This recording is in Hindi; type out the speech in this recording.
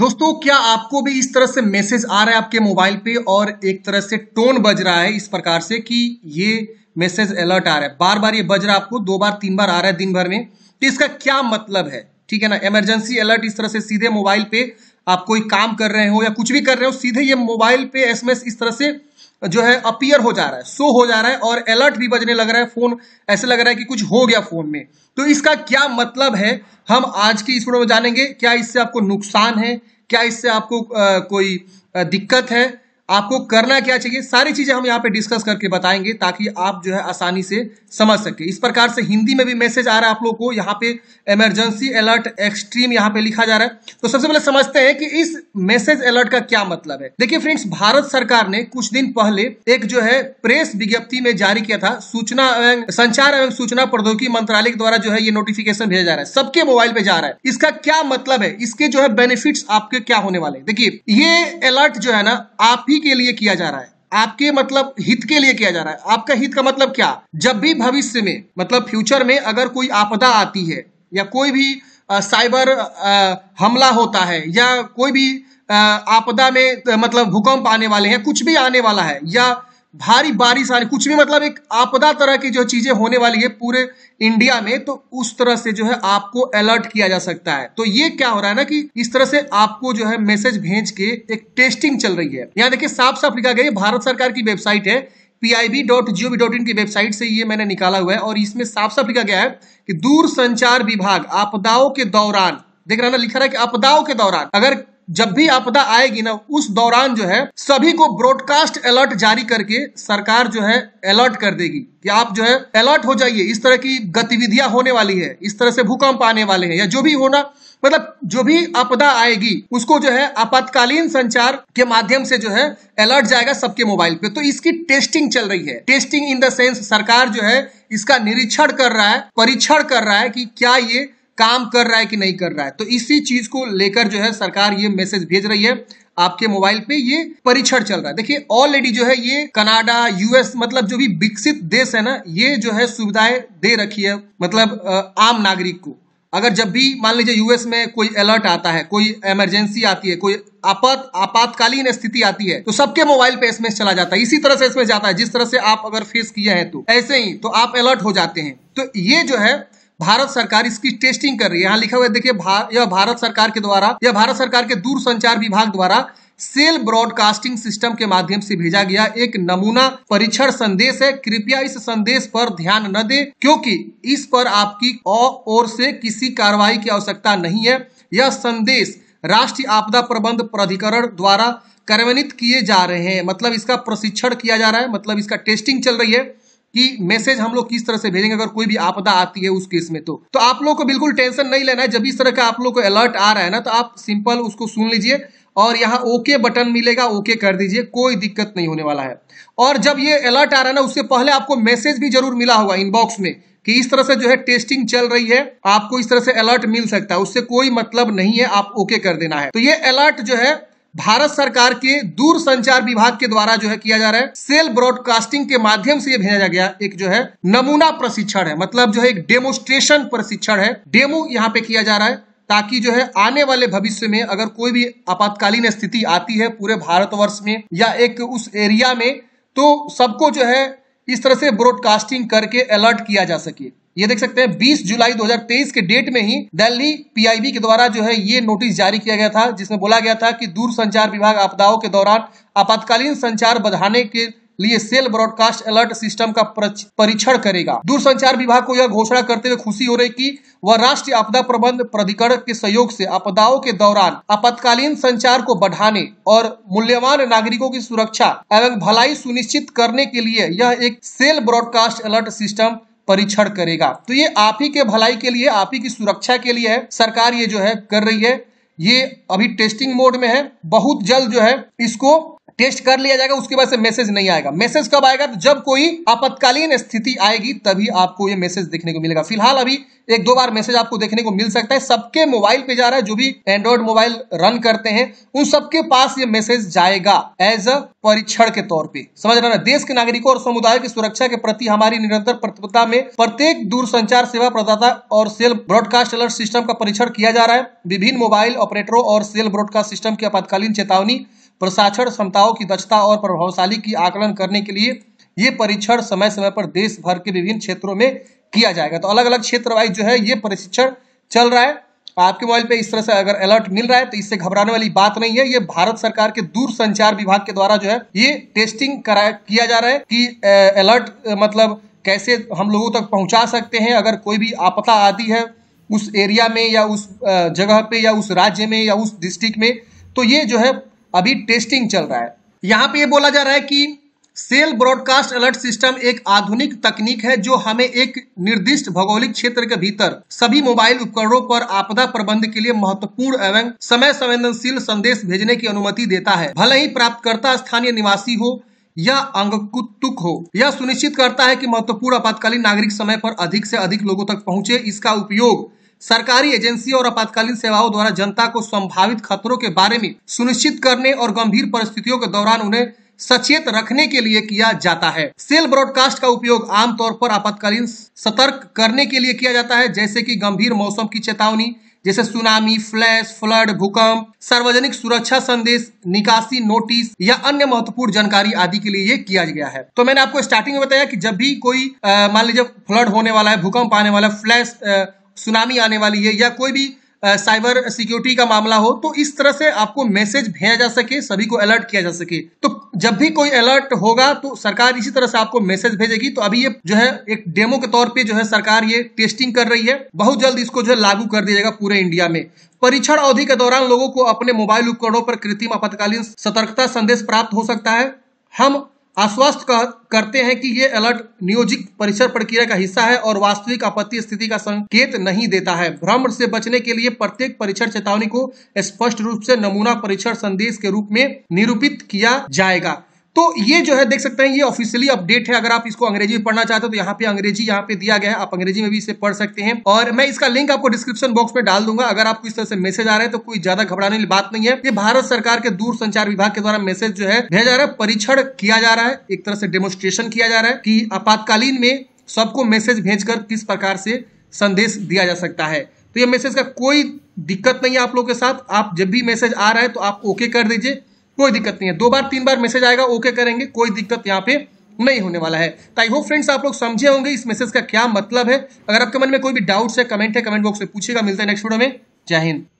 दोस्तों क्या आपको भी इस तरह से मैसेज आ रहा है आपके मोबाइल पे और एक तरह से टोन बज रहा है इस प्रकार से कि ये मैसेज अलर्ट आ रहा है बार बार ये बज रहा है आपको दो बार तीन बार आ रहा है दिन भर में तो इसका क्या मतलब है ठीक है ना इमरजेंसी अलर्ट इस तरह से सीधे मोबाइल पे आप कोई काम कर रहे हो या कुछ भी कर रहे हो सीधे ये मोबाइल पे एस इस तरह से जो है अपियर हो जा रहा है शो हो जा रहा है और अलर्ट भी बजने लग रहा है फोन ऐसे लग रहा है कि कुछ हो गया फोन में तो इसका क्या मतलब है हम आज की इस वीडियो में जानेंगे क्या इससे आपको नुकसान है क्या इससे आपको आ, कोई दिक्कत है आपको करना क्या चाहिए सारी चीजें हम यहाँ पे डिस्कस करके बताएंगे ताकि आप जो है आसानी से समझ सके इस प्रकार से हिंदी में भी मैसेज आ रहा है आप लोग को यहाँ पे इमरजेंसी अलर्ट एक्सट्रीम यहाँ पे लिखा जा रहा है तो सबसे पहले समझते हैं कि इस मैसेज अलर्ट का क्या मतलब है देखिए फ्रेंड्स भारत सरकार ने कुछ दिन पहले एक जो है प्रेस विज्ञप्ति में जारी किया था सूचना एवं संचार एवं सूचना प्रौद्योगिकी मंत्रालय के द्वारा जो है ये नोटिफिकेशन भेजा जा रहा है सबके मोबाइल पे जा रहा है इसका क्या मतलब है इसके जो है बेनिफिट आपके क्या होने वाले देखिए ये अलर्ट जो है ना आप ही के लिए किया जा रहा है आपके मतलब हित के लिए किया जा रहा है आपका हित का मतलब क्या जब भी भविष्य में मतलब फ्यूचर में अगर कोई आपदा आती है या कोई भी आ, साइबर आ, हमला होता है या कोई भी आ, आपदा में मतलब भूकंप आने वाले हैं कुछ भी आने वाला है या भारी बारिश आने कुछ भी मतलब एक आपदा तरह की जो चीजें होने वाली है पूरे इंडिया में तो उस तरह से जो है आपको अलर्ट किया जा सकता है तो ये क्या हो रहा है ना कि इस तरह से आपको जो है मैसेज भेज के एक टेस्टिंग चल रही है यहाँ देखिए साफ साफ लिखा गया भारत सरकार की वेबसाइट है पी की वेबसाइट से ये मैंने निकाला हुआ है और इसमें साफ साफ लिखा गया है कि दूर संचार विभाग आपदाओं के दौरान देख रहा ना लिखा रहा है कि आपदाओं के दौरान अगर जब भी आपदा आएगी ना उस दौरान जो है सभी को ब्रॉडकास्ट अलर्ट जारी करके सरकार जो है अलर्ट कर देगी कि आप जो है अलर्ट हो जाइए इस तरह की गतिविधियां होने वाली है इस तरह से भूकंप आने वाले हैं या जो भी होना मतलब जो भी आपदा आएगी उसको जो है आपातकालीन संचार के माध्यम से जो है अलर्ट जाएगा सबके मोबाइल पे तो इसकी टेस्टिंग चल रही है टेस्टिंग इन द सेंस सरकार जो है इसका निरीक्षण कर रहा है परीक्षण कर रहा है कि क्या ये काम कर रहा है कि नहीं कर रहा है तो इसी चीज को लेकर जो है सरकार ये मैसेज भेज रही है आपके मोबाइल पे ये परीक्षण चल रहा है देखिए ऑलरेडी जो है ये कनाडा यूएस मतलब जो भी विकसित देश है ना ये जो है सुविधाएं दे रखी है मतलब आम नागरिक को अगर जब भी मान लीजिए यूएस में कोई अलर्ट आता है कोई इमरजेंसी आती है कोई आपात आपातकालीन स्थिति आती है तो सबके मोबाइल पे एसएमएस चला जाता है इसी तरह से इसमें जाता है जिस तरह से आप अगर फेस किया है तो ऐसे ही तो आप अलर्ट हो जाते हैं तो ये जो है भारत सरकार इसकी टेस्टिंग कर रही है यहाँ लिखा हुआ है देखिए भा, यह भारत सरकार के द्वारा यह भारत सरकार के संचार विभाग द्वारा सेल ब्रॉडकास्टिंग सिस्टम के माध्यम से भेजा गया एक नमूना परीक्षण संदेश है कृपया इस संदेश पर ध्यान न दें क्योंकि इस पर आपकी ओर से किसी कार्रवाई की आवश्यकता नहीं है यह संदेश राष्ट्रीय आपदा प्रबंध प्राधिकरण द्वारा कार्यान्वित किए जा रहे हैं मतलब इसका प्रशिक्षण किया जा रहा है मतलब इसका टेस्टिंग चल रही है कि मैसेज हम लोग किस तरह से भेजेंगे अगर कोई भी आपदा आती है उस केस में तो तो आप लोग को बिल्कुल टेंशन नहीं लेना है जब इस तरह का आप लोग को अलर्ट आ रहा है ना तो आप सिंपल उसको सुन लीजिए और यहाँ ओके बटन मिलेगा ओके कर दीजिए कोई दिक्कत नहीं होने वाला है और जब ये अलर्ट आ रहा है ना उससे पहले आपको मैसेज भी जरूर मिला होगा इनबॉक्स में कि इस तरह से जो है टेस्टिंग चल रही है आपको इस तरह से अलर्ट मिल सकता है उससे कोई मतलब नहीं है आप ओके कर देना है तो ये अलर्ट जो है भारत सरकार के दूर संचार विभाग के द्वारा जो है किया जा रहा है सेल ब्रॉडकास्टिंग के माध्यम से ये भेजा गया एक जो है नमूना प्रशिक्षण है मतलब जो है एक डेमोस्ट्रेशन प्रशिक्षण है डेमो यहाँ पे किया जा रहा है ताकि जो है आने वाले भविष्य में अगर कोई भी आपातकालीन स्थिति आती है पूरे भारतवर्ष में या एक उस एरिया में तो सबको जो है इस तरह से ब्रॉडकास्टिंग करके अलर्ट किया जा सके ये देख सकते हैं 20 जुलाई 2023 के डेट में ही दिल्ली पीआईबी के द्वारा जो है ये नोटिस जारी किया गया था जिसमें बोला गया था कि संचार विभाग आपदाओं के दौरान आपातकालीन संचार बढ़ाने के लिए सेल ब्रॉडकास्ट अलर्ट सिस्टम का परीक्षण करेगा दूर संचार विभाग को यह घोषणा करते हुए खुशी हो रही कि वह राष्ट्रीय आपदा प्रबंध प्राधिकरण के सहयोग से आपदाओं के दौरान आपातकालीन संचार को बढ़ाने और मूल्यवान नागरिकों की सुरक्षा एवं भलाई सुनिश्चित करने के लिए यह एक सेल ब्रॉडकास्ट अलर्ट सिस्टम परीक्षण करेगा तो ये आप ही के भलाई के लिए आप ही की सुरक्षा के लिए है सरकार ये जो है कर रही है ये अभी टेस्टिंग मोड में है बहुत जल्द जो है इसको टेस्ट कर लिया जाएगा उसके बाद से मैसेज नहीं आएगा मैसेज कब आएगा तो जब कोई आपत्कालीन स्थिति आएगी तभी आपको ये मैसेज देखने को मिलेगा फिलहाल अभी एक दो बार मैसेज आपको देखने को मिल सकता है सबके मोबाइल पे जा रहा है जो भी एंड्रॉइड मोबाइल रन करते हैं उन सबके पास ये मैसेज जाएगा एज अ परीक्षण के तौर पे समझ रहे ना देश के नागरिकों और समुदाय की सुरक्षा के प्रति हमारी निरंतर प्रतिबद्धता में प्रत्येक दूरसंचार सेवा प्रदाता और सेल ब्रॉडकास्ट अलर्ट सिस्टम का परीक्षण किया जा रहा है विभिन्न मोबाइल ऑपरेटरों और सेल ब्रॉडकास्ट सिस्टम की आपातकालीन चेतावनी प्रशासन क्षमताओं की दक्षता और प्रभावशाली की आकलन करने के लिए ये परीक्षण समय समय पर देश भर के विभिन्न क्षेत्रों में किया जाएगा तो अलग अलग क्षेत्र वाइज जो है ये प्रशिक्षण चल रहा है आपके मोबाइल पे इस तरह से अगर अलर्ट मिल रहा है तो इससे घबराने वाली बात नहीं है ये भारत सरकार के दूर संचार विभाग के द्वारा जो है ये टेस्टिंग कराया किया जा रहा है कि अलर्ट मतलब कैसे हम लोगों तक पहुंचा सकते हैं अगर कोई भी आपदा आती है उस एरिया में या उस जगह पे या उस राज्य में या उस डिस्ट्रिक्ट में तो ये जो है अभी टेस्टिंग चल रहा है यहाँ पे ये बोला जा रहा है कि सेल ब्रॉडकास्ट अलर्ट सिस्टम एक आधुनिक तकनीक है जो हमें एक निर्दिष्ट भौगोलिक क्षेत्र के भीतर सभी मोबाइल उपकरणों पर आपदा प्रबंध के लिए महत्वपूर्ण एवं समय संवेदनशील संदेश भेजने की अनुमति देता है भले ही प्राप्तकर्ता स्थानीय निवासी हो या अंगकुतुक हो यह सुनिश्चित करता है कि महत्वपूर्ण आपातकालीन नागरिक समय पर अधिक से अधिक लोगों तक पहुंचे इसका उपयोग सरकारी एजेंसियों और आपातकालीन सेवाओं द्वारा जनता को संभावित खतरों के बारे में सुनिश्चित करने और गंभीर परिस्थितियों के दौरान उन्हें सचेत रखने के लिए किया जाता है सेल ब्रॉडकास्ट का उपयोग आमतौर पर आपातकालीन सतर्क करने के लिए किया जाता है जैसे कि गंभीर मौसम की चेतावनी जैसे सुनामी फ्लैश फ्लड भूकंप सार्वजनिक सुरक्षा संदेश निकासी नोटिस या अन्य महत्वपूर्ण जानकारी आदि के लिए ये किया गया है तो मैंने आपको स्टार्टिंग में बताया कि जब भी कोई मान लीजिए फ्लड होने वाला है भूकंप आने वाला है फ्लैश सुनामी आने वाली है या कोई भी साइबर सिक्योरिटी का मामला हो तो इस तरह से आपको मैसेज भेजा जा सके सभी को अलर्ट किया जा सके तो जब भी कोई अलर्ट होगा तो सरकार इसी तरह से आपको मैसेज भेजेगी तो अभी ये जो है एक डेमो के तौर पे जो है सरकार ये टेस्टिंग कर रही है बहुत जल्द इसको जो है लागू कर दिया जाएगा पूरे इंडिया में परीक्षण अवधि के दौरान लोगों को अपने मोबाइल उपकरणों पर कृत्रिम आपातकालीन सतर्कता संदेश प्राप्त हो सकता है हम आश्वस्त करते हैं कि ये अलर्ट नियोजित परीक्षण प्रक्रिया का हिस्सा है और वास्तविक आपत्ति स्थिति का संकेत नहीं देता है भ्रम से बचने के लिए प्रत्येक परीक्षण चेतावनी को स्पष्ट रूप से नमूना परीक्षण संदेश के रूप में निरूपित किया जाएगा तो ये जो है देख सकते हैं ये ऑफिशियली अपडेट है अगर आप इसको अंग्रेजी में पढ़ना चाहते हो तो यहाँ पे अंग्रेजी यहाँ पे दिया गया है आप अंग्रेजी में भी इसे पढ़ सकते हैं और मैं इसका लिंक आपको डिस्क्रिप्शन बॉक्स में डाल दूंगा अगर आपको इस तरह से मैसेज आ रहा है तो कोई ज्यादा घबराने वाली बात नहीं है ये भारत सरकार के दूर संचार विभाग के द्वारा मैसेज जो है भेजा जा रहा है परीक्षण किया जा रहा है एक तरह से डेमोस्ट्रेशन किया जा रहा है कि आपातकालीन में सबको मैसेज भेजकर किस प्रकार से संदेश दिया जा सकता है तो ये मैसेज का कोई दिक्कत नहीं है आप लोगों के साथ आप जब भी मैसेज आ रहा है तो आप ओके कर दीजिए कोई दिक्कत नहीं है दो बार तीन बार मैसेज आएगा ओके करेंगे कोई दिक्कत यहाँ पे नहीं होने वाला है तो आई होप फ्रेंड्स आप लोग समझे होंगे इस मैसेज का क्या मतलब है अगर आपके मन में कोई भी डाउट्स है कमेंट है कमेंट बॉक्स में पूछेगा मिलता है नेक्स्ट वीडियो में जय हिंद